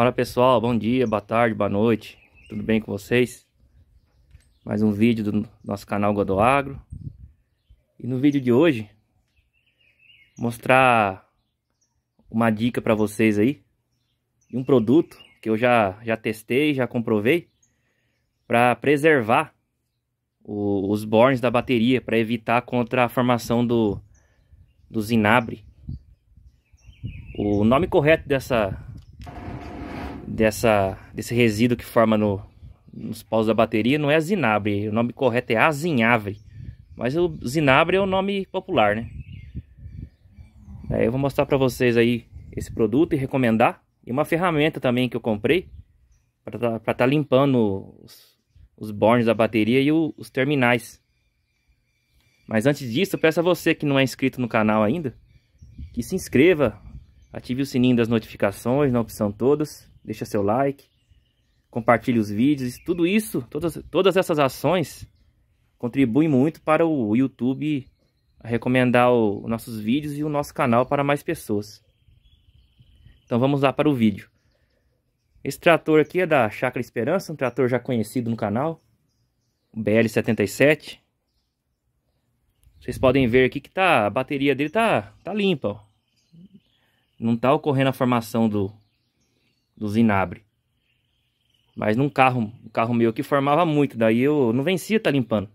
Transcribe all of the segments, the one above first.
Fala pessoal, bom dia, boa tarde, boa noite, tudo bem com vocês? Mais um vídeo do nosso canal Godoagro E no vídeo de hoje, mostrar uma dica para vocês aí e um produto que eu já, já testei, já comprovei para preservar o, os bornes da bateria para evitar contra a formação do, do zinabre o nome correto dessa, dessa, desse resíduo que forma no, nos paus da bateria não é zinabre, o nome correto é azinhavre. Mas o zinabre é o nome popular, né? Aí eu vou mostrar para vocês aí esse produto e recomendar. E uma ferramenta também que eu comprei para estar tá, tá limpando os, os bornes da bateria e o, os terminais. Mas antes disso, peço a você que não é inscrito no canal ainda, que se inscreva, ative o sininho das notificações na opção todas deixa seu like, compartilhe os vídeos, tudo isso, todas, todas essas ações contribuem muito para o YouTube recomendar os nossos vídeos e o nosso canal para mais pessoas. Então vamos lá para o vídeo. Esse trator aqui é da Chácara Esperança, um trator já conhecido no canal, o BL77. Vocês podem ver aqui que tá, a bateria dele tá, tá limpa, ó. Não tá ocorrendo a formação do, do Zinabre. Mas num carro, um carro meu que formava muito, daí eu não vencia estar tá limpando.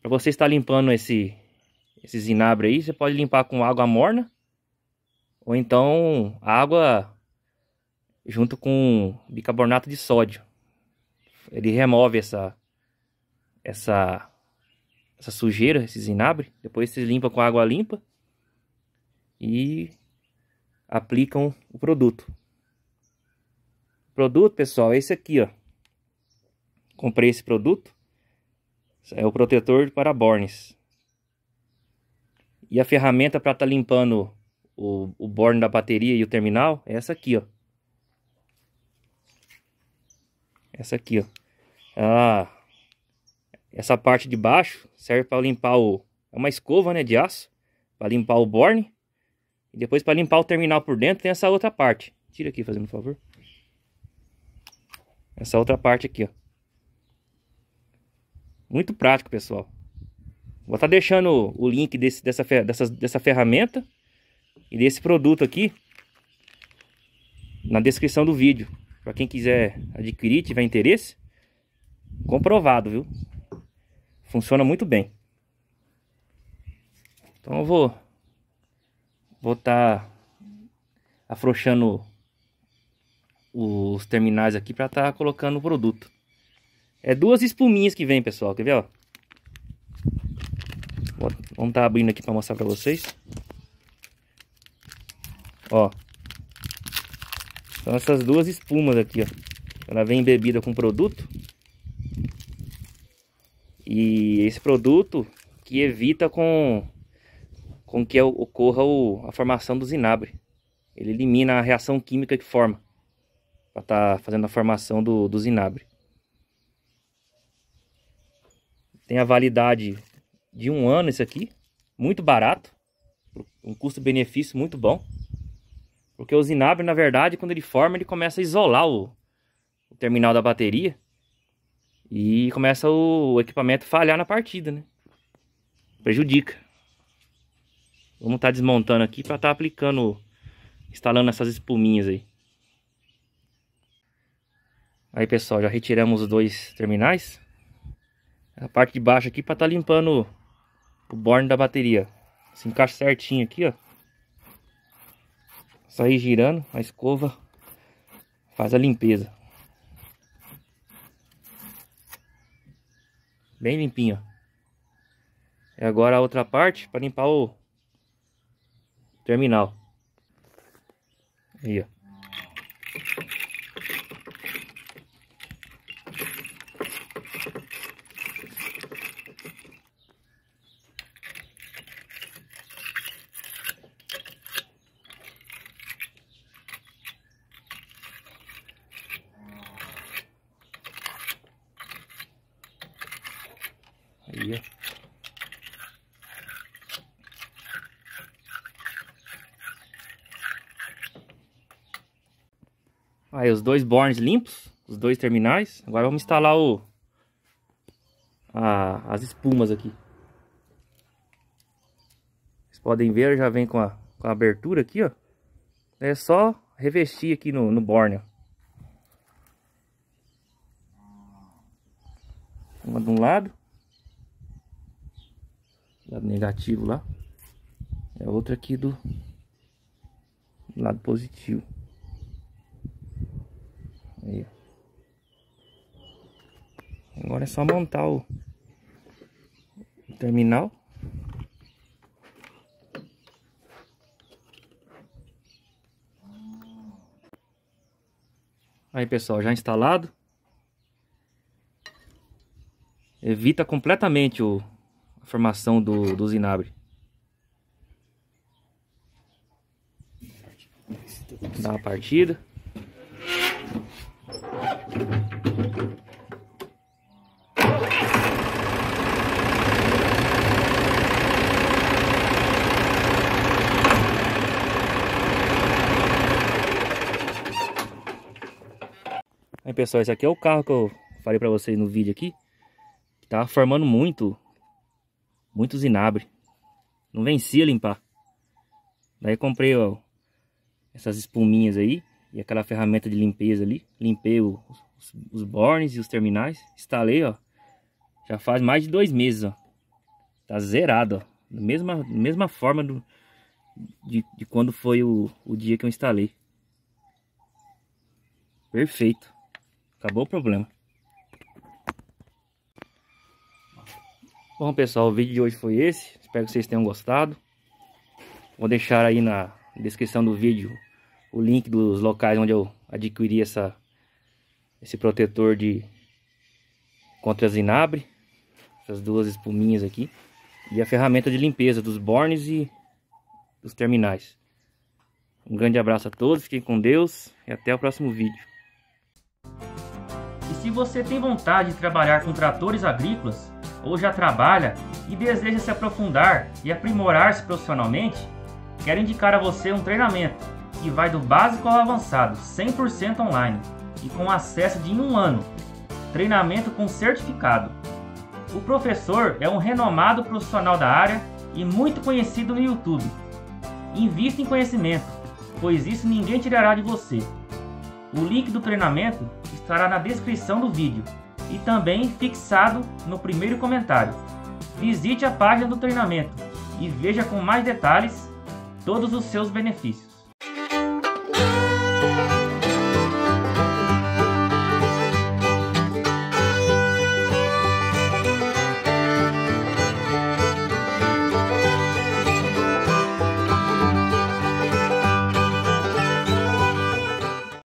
Para você estar limpando esse esse zinabre aí, você pode limpar com água morna ou então água junto com bicarbonato de sódio. Ele remove essa essa essa sujeira, esse zinabre, depois você limpa com água limpa e aplicam o produto. Produto, pessoal, é esse aqui, ó. Comprei esse produto. É o protetor para bornes. E a ferramenta para estar tá limpando o, o borne da bateria e o terminal é essa aqui, ó. Essa aqui, ó. Ah, essa parte de baixo serve para limpar o... É uma escova, né, de aço. Para limpar o borne. E depois para limpar o terminal por dentro tem essa outra parte. Tira aqui fazendo um favor. Essa outra parte aqui, ó. Muito prático, pessoal. Vou estar tá deixando o link desse, dessa, dessa, dessa ferramenta e desse produto aqui na descrição do vídeo. Para quem quiser adquirir, tiver interesse, comprovado, viu? Funciona muito bem. Então eu vou vou estar tá afrouxando os terminais aqui para estar tá colocando o produto. É duas espuminhas que vem, pessoal. Quer ver, ó? Vamos estar tá abrindo aqui para mostrar para vocês. Ó. São essas duas espumas aqui, ó. Ela vem embebida com produto. E esse produto que evita com, com que ocorra o, a formação do zinabre. Ele elimina a reação química que forma para estar tá fazendo a formação do, do zinabre. Tem a validade de um ano isso aqui, muito barato, um custo-benefício muito bom. Porque o zinabre, na verdade, quando ele forma, ele começa a isolar o, o terminal da bateria e começa o, o equipamento falhar na partida, né? Prejudica. Vamos estar tá desmontando aqui para estar tá aplicando, instalando essas espuminhas aí. Aí pessoal, já retiramos os dois terminais. A parte de baixo aqui para estar tá limpando o borne da bateria. Se encaixa certinho aqui, ó. Sair girando, a escova faz a limpeza. Bem limpinho. E agora a outra parte para limpar o terminal. Aí, ó. Aí os dois bornes limpos, os dois terminais. Agora vamos instalar o a, as espumas aqui. Vocês podem ver, já vem com a, com a abertura aqui, ó. É só revestir aqui no, no borne, ó. Uma de um lado. Lado negativo lá. É outra aqui do lado positivo. Aí. Agora é só montar o terminal. Aí pessoal, já instalado. Evita completamente o a formação do, do Zinabre. Dá uma partida. Aí pessoal, esse aqui é o carro que eu falei pra vocês no vídeo aqui. Que tá formando muito muito zinabre. Não vencia limpar. Daí comprei ó, essas espuminhas aí e aquela ferramenta de limpeza ali. Limpei os, os, os bornes e os terminais. Instalei, ó. Já faz mais de dois meses, ó. Tá zerado, ó. Mesma, mesma forma do, de, de quando foi o, o dia que eu instalei. Perfeito. Acabou o problema. Bom pessoal, o vídeo de hoje foi esse. Espero que vocês tenham gostado. Vou deixar aí na descrição do vídeo o link dos locais onde eu adquiri essa, esse protetor de contra zinabre. Essas duas espuminhas aqui. E a ferramenta de limpeza dos bornes e dos terminais. Um grande abraço a todos, fiquem com Deus e até o próximo vídeo. E se você tem vontade de trabalhar com tratores agrícolas, ou já trabalha e deseja se aprofundar e aprimorar-se profissionalmente, quero indicar a você um treinamento que vai do básico ao avançado, 100% online e com acesso de um ano. Treinamento com certificado. O professor é um renomado profissional da área e muito conhecido no YouTube. Invista em conhecimento, pois isso ninguém tirará de você. O link do treinamento estará na descrição do vídeo e também fixado no primeiro comentário. Visite a página do treinamento e veja com mais detalhes todos os seus benefícios.